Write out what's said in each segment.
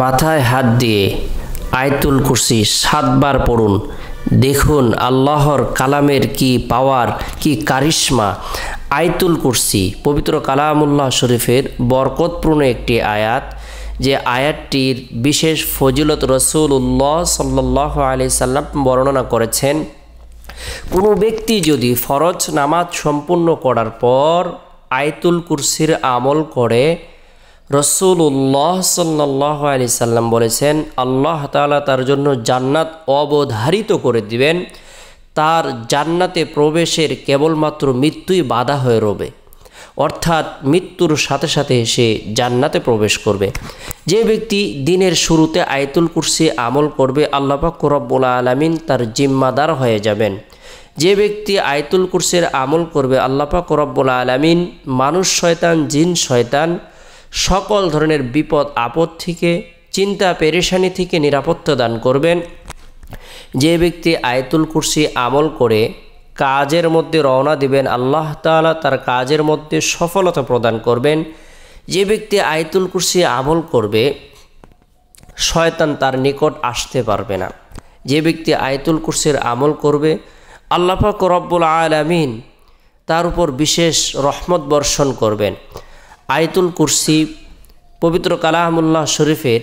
মাথায় হাত দিয়ে আয়তুল কুরসি সাতবার পড়ুন দেখুন আল্লাহর কালামের কি পাওয়ার কি কারিশ্মা আয়তুল কুরসি পবিত্র কালামুল্লাহ শরীফের বরকতপূর্ণ একটি আয়াত যে আয়াতটির বিশেষ ফজিলত রসুল্লাহ সাল্লাহ আলি সাল্লাম বর্ণনা করেছেন কোনো ব্যক্তি যদি ফরজ নামাজ সম্পূর্ণ করার পর আয়তুল কুরসির আমল করে রসুল্লাহ সাল্লাহ আলি সাল্লাম বলেছেন আল্লাহ তালা তার জন্য জান্নাত অবধারিত করে দিবেন তার জান্নাতে প্রবেশের কেবলমাত্র মৃত্যুই বাধা হয়ে রবে অর্থাৎ মৃত্যুর সাথে সাথে সে জান্নাতে প্রবেশ করবে যে ব্যক্তি দিনের শুরুতে আয়তুল কুরসি আমল করবে আল্লাপাক রব্বুল্লা আলমিন তার জিম্মাদার হয়ে যাবেন যে ব্যক্তি আয়তুল কুরসির আমল করবে আল্লাপাক রব্বুল্লা আলমিন মানুষ শয়তান জিন শয়তান সকল ধরনের বিপদ আপদ থেকে চিন্তা পেরেশানি থেকে নিরাপত্তা দান করবেন যে ব্যক্তি আয়তুল কুরসি আমল করে কাজের মধ্যে রওনা দিবেন আল্লাহ তালা তার কাজের মধ্যে সফলতা প্রদান করবেন যে ব্যক্তি আয়তুল কুরসি আমল করবে শয়তান তার নিকট আসতে পারবে না যে ব্যক্তি আয়তুল কুরসির আমল করবে আল্লাপাক রব্বুল আলামিন তার উপর বিশেষ রহমত বর্ষণ করবেন আয়তুল কুরসি পবিত্র কালাহামুল্লাহ শরীফের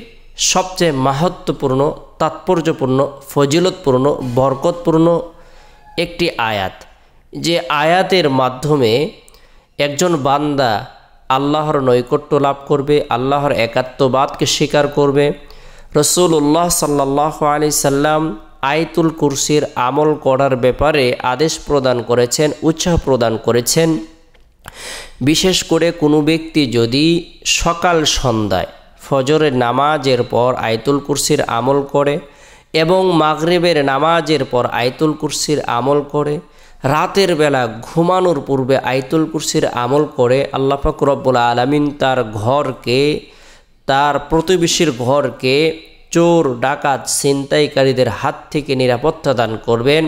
সবচেয়ে মাহাত্মপূর্ণ তাৎপর্যপূর্ণ ফজিলতপূর্ণ বরকতপূর্ণ একটি আয়াত যে আয়াতের মাধ্যমে একজন বান্দা আল্লাহর নৈকট্য লাভ করবে আল্লাহর একাত্মবাদকে স্বীকার করবে রসুল্লাহ সাল্লাহ আলি সাল্লাম আয়তুল কুরসির আমল করার ব্যাপারে আদেশ প্রদান করেছেন উৎসাহ প্রদান করেছেন বিশেষ করে কোনো ব্যক্তি যদি সকাল সন্ধ্যায় ফজরের নামাজের পর আয়তুল কুরসির আমল করে এবং মাগরেবের নামাজের পর আয়তুল কুরসির আমল করে রাতের বেলা ঘুমানোর পূর্বে আয়তুল কুরসির আমল করে আল্লাহ রব্বুল আলমিন তার ঘরকে তার প্রতিবেশীর ঘরকে চোর ডাকাত ছিনতাইকারীদের হাত থেকে নিরাপত্তা দান করবেন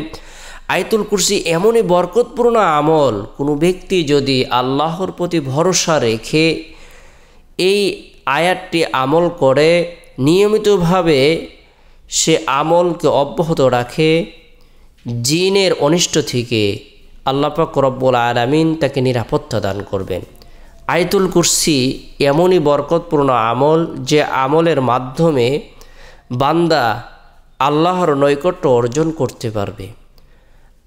আয়তুল কুরসি এমনই বরকতপূর্ণ আমল কোনো ব্যক্তি যদি আল্লাহর প্রতি ভরসা রেখে এই আয়াতটি আমল করে নিয়মিতভাবে সে আমলকে অব্যাহত রাখে জিনের অনিষ্ট থেকে আল্লাপাক রব্বুল আলামিন তাকে নিরাপত্তা দান করবেন আয়তুল কুরসি এমনই বরকতপূর্ণ আমল যে আমলের মাধ্যমে বান্দা আল্লাহর নৈকট্য অর্জন করতে পারবে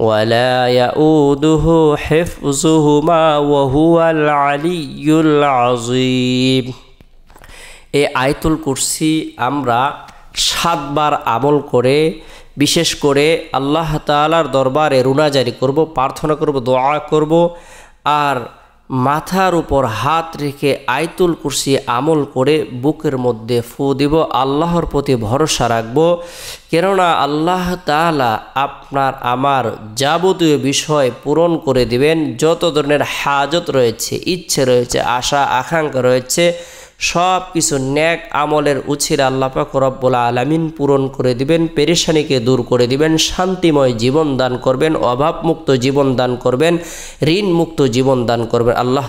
ولا يؤوده حفظهما وهو العلي العظيم এই আয়তুল কুরসি আমরা সাতবার আমল করে বিশেষ করে আল্লাহ তালার দরবারে রুনা জারি করব প্রার্থনা করব দোয়া করব আর মাথার উপর হাত রেখে আয়তুল কুরসি আমল করে বুকের মধ্যে ফু দিব আল্লাহর প্রতি ভরসা রাখব কেননা আল্লাহ তালা আপনার আমার যাবতীয় বিষয় পূরণ করে দিবেন যত ধরনের হাজত রয়েছে ইচ্ছে রয়েছে আশা আকাঙ্ক্ষা রয়েছে সব কিছু ন্যাক আমলের উচির আল্লাপাক রব্বুল আলামিন পূরণ করে দিবেন পেরেশানিকে দূর করে দিবেন শান্তিময় জীবন দান করবেন অভাবমুক্ত জীবন দান করবেন ঋণমুক্ত জীবন দান করবেন আল্লাহ